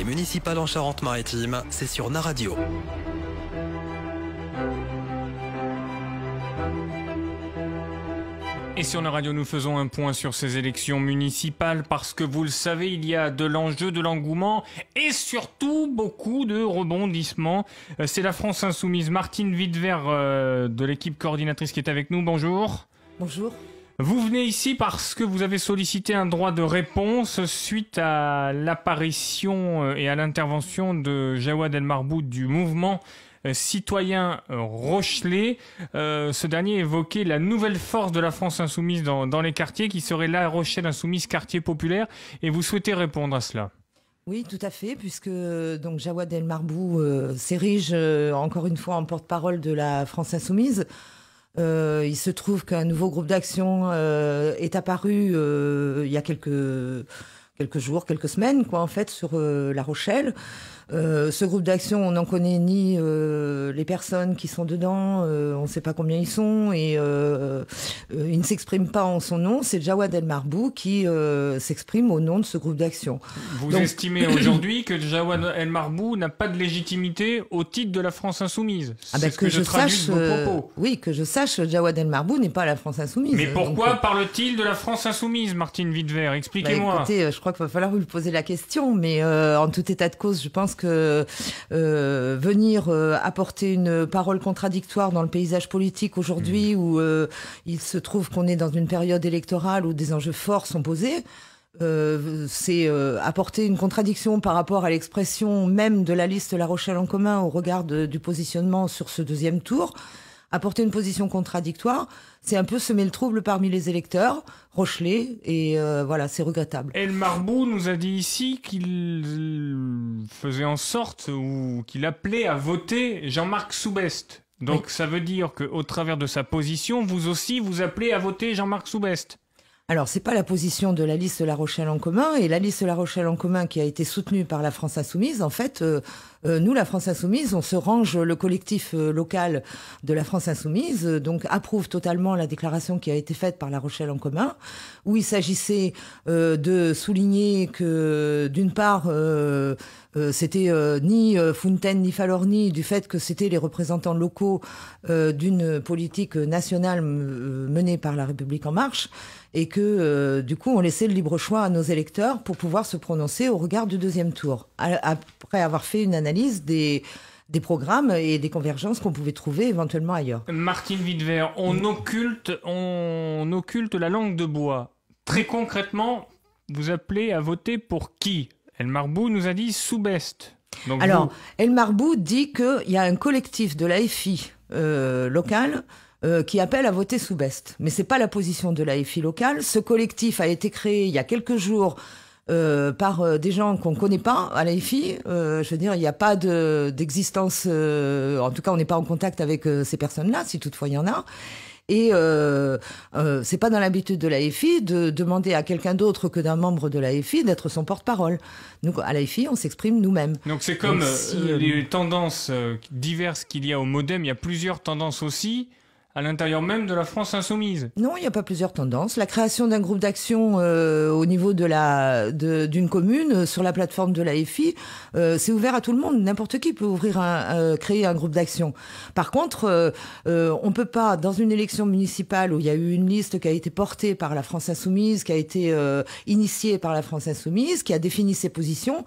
Les municipales en Charente-Maritime, c'est sur Na Radio. Et sur la radio, nous faisons un point sur ces élections municipales parce que vous le savez, il y a de l'enjeu, de l'engouement et surtout beaucoup de rebondissements. Euh, c'est la France Insoumise, Martine Vidvert euh, de l'équipe coordinatrice qui est avec nous. Bonjour. Bonjour. Vous venez ici parce que vous avez sollicité un droit de réponse suite à l'apparition euh, et à l'intervention de Jawad El Marbou du mouvement euh, citoyen euh, Rochelet. ce dernier évoquait la nouvelle force de la France insoumise dans, les quartiers, qui serait la Rochelle insoumise quartier populaire, et vous souhaitez répondre à cela. Oui, tout à fait, puisque donc Jawad El Marbou s'érige encore une fois en porte-parole de la France insoumise. Euh, il se trouve qu'un nouveau groupe d'action euh, est apparu euh, il y a quelques quelques jours, quelques semaines, quoi, en fait, sur La Rochelle. Euh, ce groupe d'action, on n'en connaît ni euh, les personnes qui sont dedans, euh, on ne sait pas combien ils sont, et il ne s'exprime pas en son nom. C'est Jawad El Marbou qui s'exprime au nom de ce groupe d'action. Vous estimez aujourd'hui que Jawad El Marbou n'a pas de légitimité au titre de la France insoumise ah bah que, je, sache, propos. Oui, que je sache, Jawad El Marbou n'est pas la France insoumise. Mais pourquoi parle-t-il de la France insoumise, Martine Wittwer bah, Expliquez-moi. écoutez, je crois qu'il va falloir vous lui poser la question, mais en tout état de cause, je pense que euh, venir euh, apporter une parole contradictoire dans le paysage politique aujourd'hui mm. où euh, il se trouve qu'on est dans une période électorale où des enjeux forts sont posés, c'est apporter une contradiction par rapport à l'expression même de la liste La Rochelle en commun au regard du positionnement sur ce deuxième tour apporter une position contradictoire, c'est un peu semer le trouble parmi les électeurs, Rochelet, et euh, voilà, c'est regrettable. El Marbou nous a dit ici qu'il euh, faisait en sorte ou qu'il appelait à voter Jean-Marc Soubest. Donc ça veut dire qu'au travers de sa position, vous aussi vous appelez à voter Jean-Marc Soubest. Alors, c'est pas la position de la liste La Rochelle en commun, et la liste La Rochelle en commun qui a été soutenue par la France Insoumise, en fait, euh, euh, nous, la France Insoumise, on se range le collectif euh, local de la France Insoumise, donc approuve totalement la déclaration qui a été faite par La Rochelle en commun, où il s'agissait de souligner que, d'une part, c'était ni Fontaine ni Falorni du fait que c'était les représentants locaux d'une politique nationale menée par la République en marche et que euh, du coup on laissait le libre choix à nos électeurs pour pouvoir se prononcer au regard du deuxième tour, après avoir fait une analyse des, des programmes et des convergences qu'on pouvait trouver éventuellement ailleurs. Martine Videvert, on mm. occulte, on occulte la langue de bois. Très concrètement, vous appelez à voter pour qui Elmar Bou nous a dit sous-best. Alors, Elmar Bou dit qu'il y a un collectif de l'AFI euh, local euh, qui appelle à voter sous Best. Mais c'est pas la position de l'AFI locale. Ce collectif a été créé il y a quelques jours euh, par euh, des gens qu'on connaît pas à l'AFI. je veux dire, il n'y a pas d'existence. en tout cas, on n'est pas en contact avec ces personnes-là, si toutefois il y en a. Et ce n'est c'est pas dans l'habitude de l'AFI de demander à quelqu'un d'autre que d'un membre de l'AFI d'être son porte-parole. Donc à l'AFI, on s'exprime nous-mêmes. Donc c'est comme les tendances diverses qu'il y a au modem, il y a plusieurs tendances aussi à l'intérieur même de la France insoumise. Non, il n'y a pas plusieurs tendances. La création d'un groupe d'action euh, au niveau de la d'une commune euh, sur la plateforme de l'AFI, euh, c'est ouvert à tout le monde. N'importe qui peut ouvrir un, créer un groupe d'action. Par contre, on peut pas dans une élection municipale où il y a eu une liste qui a été portée par la France insoumise, qui a été initiée par la France insoumise, qui a défini ses positions.